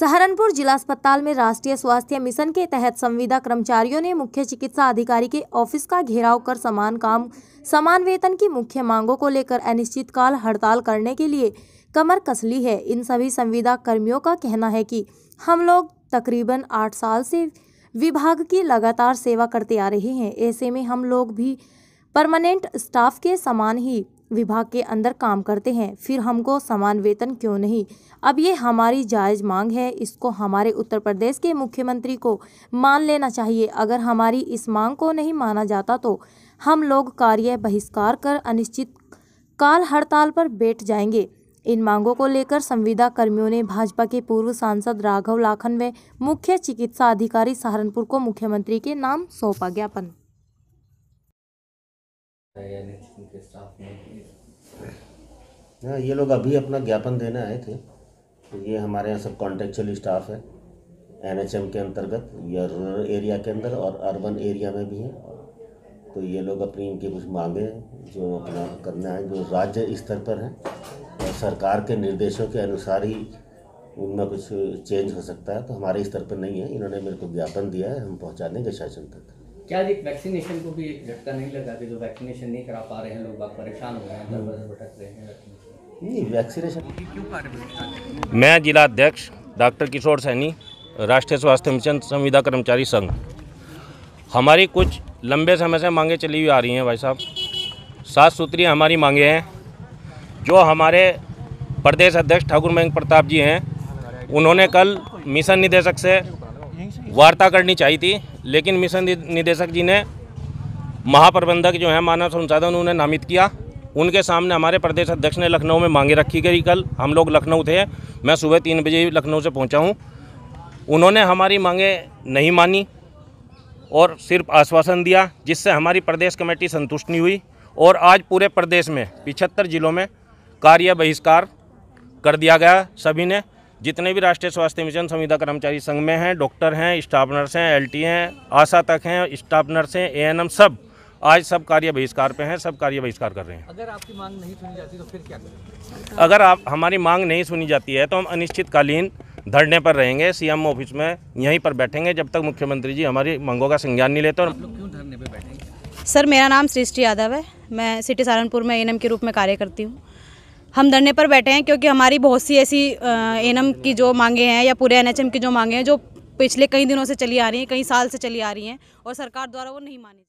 सहारनपुर जिला अस्पताल में राष्ट्रीय स्वास्थ्य मिशन के तहत संविदा कर्मचारियों ने मुख्य चिकित्सा अधिकारी के ऑफिस का घेराव कर समान काम समान वेतन की मुख्य मांगों को लेकर अनिश्चितकाल हड़ताल करने के लिए कमर कस ली है इन सभी संविदा कर्मियों का कहना है कि हम लोग तकरीबन आठ साल से विभाग की लगातार सेवा करते आ रहे हैं ऐसे में हम लोग भी परमानेंट स्टाफ के समान ही विभाग के अंदर काम करते हैं फिर हमको समान वेतन क्यों नहीं अब ये हमारी जायज़ मांग है इसको हमारे उत्तर प्रदेश के मुख्यमंत्री को मान लेना चाहिए अगर हमारी इस मांग को नहीं माना जाता तो हम लोग कार्य बहिष्कार कर अनिश्चित काल हड़ताल पर बैठ जाएंगे इन मांगों को लेकर संविदा कर्मियों ने भाजपा के पूर्व सांसद राघव लाखन व मुख्य चिकित्सा अधिकारी सहारनपुर को मुख्यमंत्री के नाम सौंपा ज्ञापन हाँ ये लोग अभी अपना ज्ञापन देने आए थे तो ये हमारे यहाँ सब कॉन्ट्रेक्चुअल स्टाफ है एनएचएम के अंतर्गत या रूरल एरिया के अंदर और अर्बन एरिया में भी है तो ये लोग अपनी इनकी कुछ मांगे जो अपना करना है जो राज्य स्तर पर हैं और सरकार के निर्देशों के अनुसार ही उनमें कुछ चेंज हो सकता है तो हमारे स्तर पर नहीं है इन्होंने मेरे को ज्ञापन दिया है हम पहुँचा देंगे शासन तक क्या एक वैक्सीनेशन को भी एक झटका नहीं लगा कि जो वैक्सीनेशन नहीं करा पा रहे हैं लोग परेशान हो रहे हैं दर बदर भटक रहे हैं नहीं वैक्सीनेशन मैं जिला अध्यक्ष डॉक्टर किशोर सैनी राष्ट्रीय स्वास्थ्य मिशन संविदा कर्मचारी संघ हमारी कुछ लंबे समय से मांगे चली हुई आ रही हैं भाई साहब सात सूत्री हमारी मांगे हैं जो हमारे प्रदेश अध्यक्ष ठाकुर मयंक प्रताप जी हैं उन्होंने कल मिशन निदेशक से वार्ता करनी चाहिए थी लेकिन मिशन निदेशक जी ने महाप्रबंधक जो है मानव संसाधन उन्हें नामित किया उनके सामने हमारे प्रदेश अध्यक्ष ने लखनऊ में मांगे रखी गई कल हम लोग लखनऊ थे मैं सुबह तीन बजे लखनऊ से पहुंचा हूं उन्होंने हमारी मांगे नहीं मानी और सिर्फ आश्वासन दिया जिससे हमारी प्रदेश कमेटी संतुष्ट नहीं हुई और आज पूरे प्रदेश में पिछहत्तर जिलों में कार्य बहिष्कार कर दिया गया सभी ने जितने भी राष्ट्रीय स्वास्थ्य मिशन संविदा कर्मचारी संघ में हैं डॉक्टर हैं स्टाफ नर्स हैं एल हैं आशा तक हैं स्टाफ नर्स हैं ए सब आज सब कार्य बहिष्कार पे हैं सब कार्य बहिष्कार कर रहे हैं अगर आपकी मांग नहीं सुनी जाती तो फिर क्या करेंगे अगर आप हमारी मांग नहीं सुनी जाती है तो हम अनिश्चितकालीन धरने पर रहेंगे सी ऑफिस में यहीं पर बैठेंगे जब तक मुख्यमंत्री जी हमारी मांगों का संज्ञान नहीं लेते और क्यों धरने पर बैठेंगे सर मेरा नाम सृष्टि यादव है मैं सिटी सहारनपुर में एन के रूप में कार्य करती हूँ हम धरने पर बैठे हैं क्योंकि हमारी बहुत सी ऐसी एनम की जो मांगे हैं या पूरे एनएचएम की जो मांगे हैं जो पिछले कई दिनों से चली आ रही हैं कई साल से चली आ रही हैं और सरकार द्वारा वो नहीं मानी